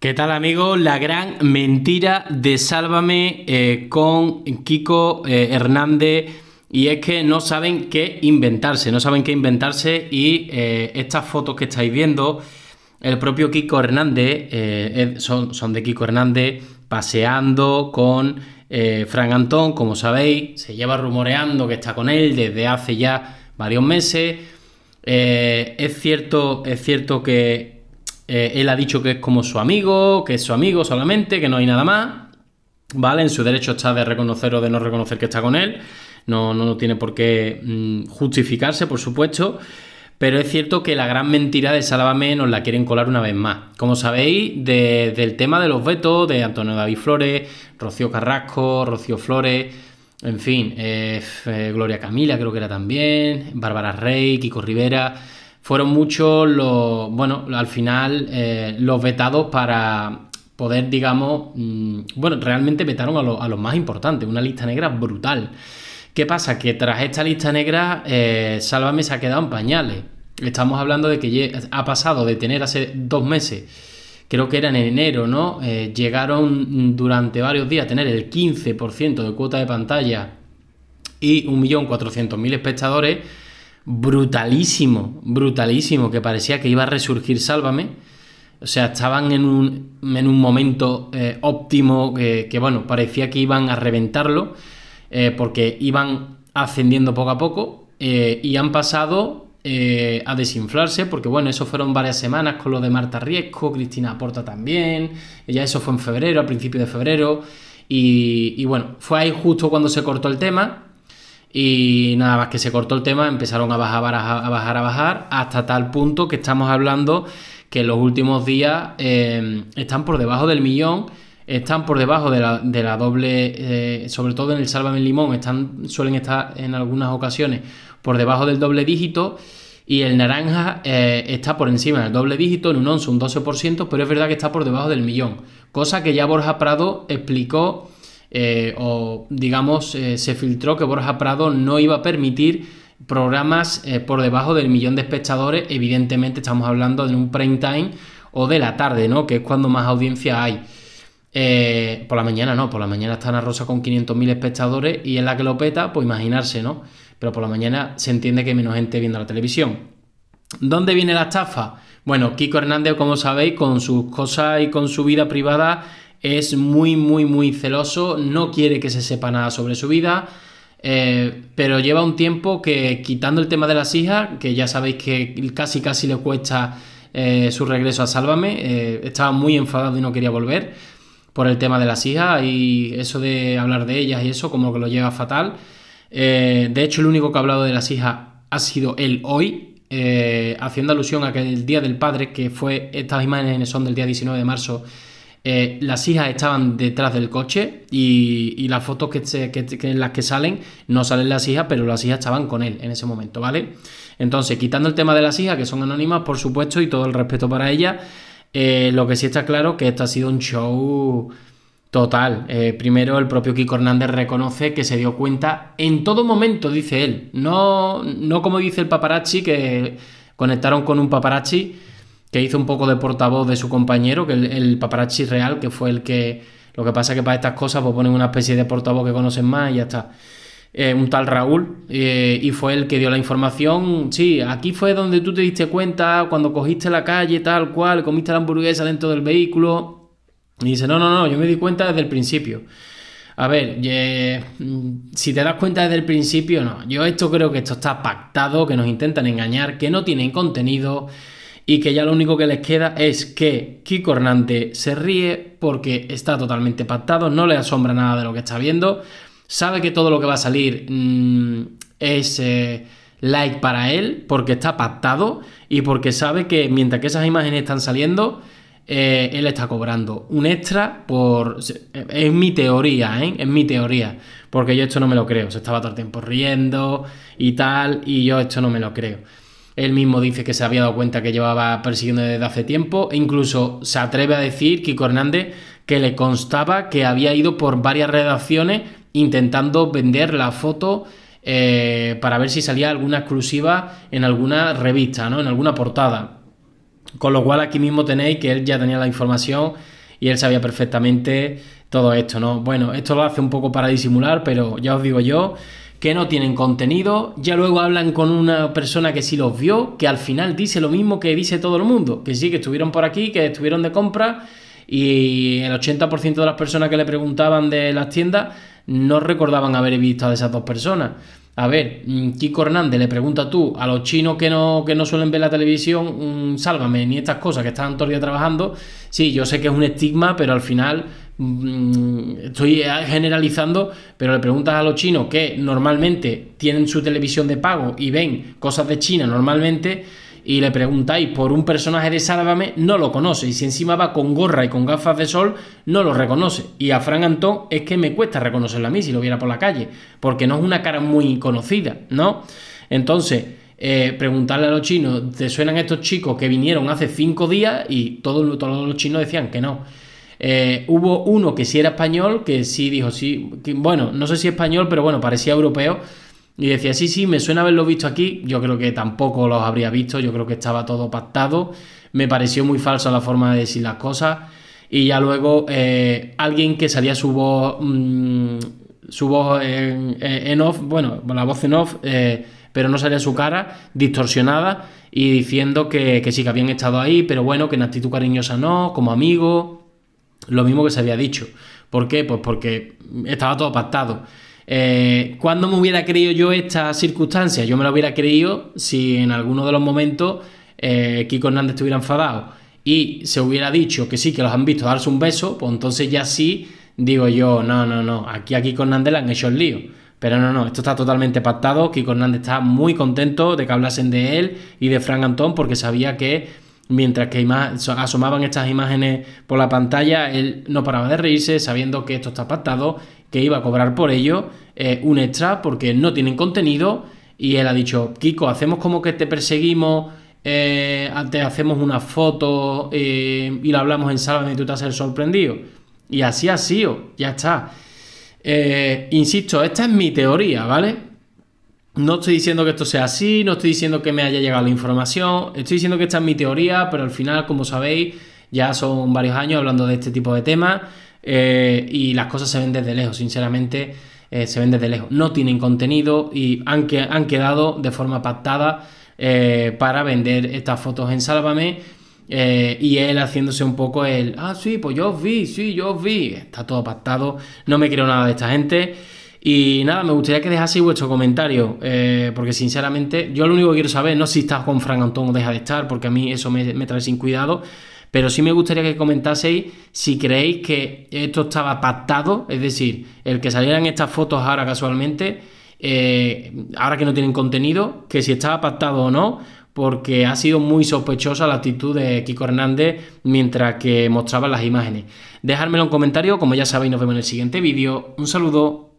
¿Qué tal amigos? La gran mentira de Sálvame eh, con Kiko eh, Hernández. Y es que no saben qué inventarse, no saben qué inventarse y eh, estas fotos que estáis viendo, el propio Kiko Hernández, son, son, de Kiko Hernández paseando con Frank Antón, como sabéis, se lleva rumoreando que está con él desde hace ya varios meses. es cierto, es cierto que eh, él ha dicho que es como su amigo, que es su amigo solamente, que no hay nada más. ¿Vale? En su derecho está de reconocer o de no reconocer que está con él. No, no, tiene por qué mm, justificarse, por supuesto. Pero es cierto que la gran mentira de Sálvame nos la quieren colar una vez más. Como sabéis, del tema de los vetos de Antonio David Flores, Rocío Carrasco, Rocío Flores, en fin, eh, Gloria Camila creo que era también, Bárbara Rey, Kiko Rivera fueron muchos los, bueno, al final eh, los vetados para poder, digamos, mm, bueno, realmente vetaron a, los más importantes, una lista negra brutal. ¿Qué pasa? Que tras esta lista negra, eh, Sálvame se ha quedado en pañales. Estamos hablando de que ha pasado de tener hace dos meses, creo que era en enero, ¿no? Eh, llegaron durante varios días a tener el 15% de cuota de pantalla y 1.400.000 espectadores brutalísimo, brutalísimo, que parecía que iba a resurgir Sálvame. O sea, estaban en un, momento eh, óptimo que, bueno, parecía que iban a reventarlo eh, porque iban ascendiendo poco a poco eh, y han pasado a desinflarse porque, bueno, eso fueron varias semanas con lo de Marta Riesco, Cristina Aporta también, ya eso fue en febrero, a principios de febrero y, y bueno, fue ahí justo cuando se cortó el tema y nada más que se cortó el tema, empezaron a bajar, a bajar, a bajar, hasta tal punto que estamos hablando que los últimos días em, están por debajo del millón, están por debajo de la, doble, eh, sobre todo en el Sálvame Limón, están, suelen estar en algunas ocasiones por debajo del doble dígito. Y el naranja eh, está por encima del doble dígito, en un 11, un 12%, pero es verdad que está por debajo del millón. Cosa que ya Borja Prado explicó eh, o digamos, eh, se filtró que Borja Prado no iba a permitir programas eh, por debajo del millón de espectadores, evidentemente estamos hablando de un prime time o de la tarde, ¿no? Que es cuando más audiencia hay. por la mañana no, por la mañana está Ana Rosa con 500.000 espectadores y en la que lo peta, pues imaginarse, ¿no? Pero por la mañana se entiende que hay menos gente viendo la televisión. ¿Dónde viene la estafa? Bueno, Kiko Hernández, como sabéis, con sus cosas y con su vida privada es muy, muy, muy celoso, no quiere que se sepa nada sobre su vida, eh, pero lleva un tiempo que quitando el tema de las hijas, que ya sabéis que casi, casi le cuesta eh, su regreso a Sálvame, eh, estaba muy enfadado y no quería volver por el tema de las hijas y eso de hablar de ellas y eso como que lo lleva fatal. de hecho, el único que ha hablado de las hijas ha sido él hoy, haciendo alusión a que el Día del Padre, que fue, estas imágenes son del día 19 de marzo, eh, las hijas estaban detrás del coche y, las fotos que, en las que salen no salen las hijas, pero las hijas estaban con él en ese momento, ¿vale? Entonces, quitando el tema de las hijas, que son anónimas, por supuesto, y todo el respeto para ellas, eh, lo que sí está claro que esto ha sido un show total. Eh, primero, el propio Kiko Hernández reconoce que se dio cuenta en todo momento, dice él. No, no como dice el paparazzi, que conectaron con un paparazzi que hizo un poco de portavoz de su compañero, que el, el paparazzi real, que fue el que... Lo que pasa es que para estas cosas pues ponen una especie de portavoz que conocen más y ya está. Eh, un tal Raúl, eh, y fue el que dio la información. Sí, aquí fue donde tú te diste cuenta, cuando cogiste la calle, tal cual, comiste la hamburguesa dentro del vehículo. Y dice, no, no, no, yo me di cuenta desde el principio. A ver, mm, si te das cuenta desde el principio, no. Yo esto creo que esto está pactado, que nos intentan engañar, que no tienen contenido, y que ya lo único que les queda es que Kiko Hernández se ríe porque está totalmente pactado, no le asombra nada de lo que está viendo, sabe que todo lo que va a salir mm, es eh, like para él porque está pactado y porque sabe que mientras que esas imágenes están saliendo, eh, él está cobrando un extra por... Eh, es mi teoría, ¿eh? Es mi teoría. Porque yo esto no me lo creo. Se estaba todo el tiempo riendo y tal, y yo esto no me lo creo. Él mismo dice que se había dado cuenta que llevaba persiguiendo desde hace tiempo. E incluso se atreve a decir, Kiko Hernández, que le constaba que había ido por varias redacciones intentando vender la foto eh, para ver si salía alguna exclusiva en alguna revista, ¿no? En alguna portada. Con lo cual aquí mismo tenéis que él ya tenía la información y él sabía perfectamente todo esto, ¿no? Bueno, esto lo hace un poco para disimular, pero ya os digo yo que no tienen contenido, ya luego hablan con una persona que sí los vio, que al final dice lo mismo que dice todo el mundo, que sí, que estuvieron por aquí, que estuvieron de compra y el 80% de las personas que le preguntaban de las tiendas no recordaban haber visto a esas dos personas. A ver, mm, Kiko Hernández le pregunta tú a los chinos que no, que no suelen ver la televisión, mm, sálvame, ni estas cosas que están todo el día trabajando. Sí, yo sé que es un estigma, pero al final mm, estoy eh, generalizando, pero le preguntas a los chinos que normalmente tienen su televisión de pago y ven cosas de China normalmente y le preguntáis por un personaje de Sálvame, no lo conoce. Y si encima va con gorra y con gafas de sol, no lo reconoce. Y a Frank Antón es que me cuesta reconocerlo a mí si lo viera por la calle, porque no es una cara muy conocida, ¿no? Entonces, eh, preguntarle a los chinos, ¿te suenan estos chicos que vinieron hace cinco días? Y todos, los chinos decían que no. Eh, hubo uno que sí era español, que sí dijo, sí, bueno, no sé si español, pero bueno, parecía europeo y decía, sí, sí, me suena haberlo visto aquí. Yo creo que tampoco los habría visto, yo creo que estaba todo pactado. Me pareció muy falsa la forma de decir las cosas. Y ya luego eh, alguien que salía su voz, mm, su voz en, off, bueno, la voz en off, eh, pero no salía su cara, distorsionada y diciendo que, que sí, que habían estado ahí, pero bueno, que en actitud cariñosa no, como amigo, lo mismo que se había dicho. ¿Por qué? Pues porque estaba todo pactado. Eh, ¿Cuándo me hubiera creído yo esta circunstancia? Yo me la hubiera creído si en alguno de los momentos eh, Kiko Hernández estuviera enfadado y se hubiera dicho que sí, que los han visto darse un beso, pues entonces ya sí digo yo, no, no, no, aquí a Kiko Hernández le han hecho el lío. Pero no, no, esto está totalmente pactado. Kiko Hernández está muy contento de que hablasen de él y de Frank Antón porque sabía que mientras que asomaban estas imágenes por la pantalla, él no paraba de reírse sabiendo que esto está pactado, que iba a cobrar por ello eh, un extra porque no tienen contenido y él ha dicho, Kiko, hacemos como que te perseguimos, eh, te hacemos una foto eh, y lo hablamos en sala y tú te has sorprendido. Y así ha sido, ya está. insisto, esta es mi teoría, ¿vale? No estoy diciendo que esto sea así, no estoy diciendo que me haya llegado la información, estoy diciendo que esta es mi teoría, pero al final, como sabéis, ya son varios años hablando de este tipo de temas eh, y las cosas se ven desde lejos, sinceramente, eh, se ven desde lejos. No tienen contenido y han, quedado de forma pactada eh, para vender estas fotos en Sálvame. y él haciéndose un poco el, ah, sí, pues yo os vi, sí, yo os vi. Está todo pactado, no me creo nada de esta gente. Y nada, me gustaría que dejaseis vuestro comentario, eh, porque sinceramente yo lo único que quiero saber no si está con Frank Antón o deja de estar, porque a mí eso me, trae sin cuidado, pero sí me gustaría que comentaseis si creéis que esto estaba pactado, es decir, el que salieran estas fotos ahora casualmente, eh, ahora que no tienen contenido, que si estaba pactado o no, porque ha sido muy sospechosa la actitud de Kiko Hernández mientras que mostraba las imágenes. Dejármelo en comentario, como ya sabéis, nos vemos en el siguiente vídeo. Un saludo.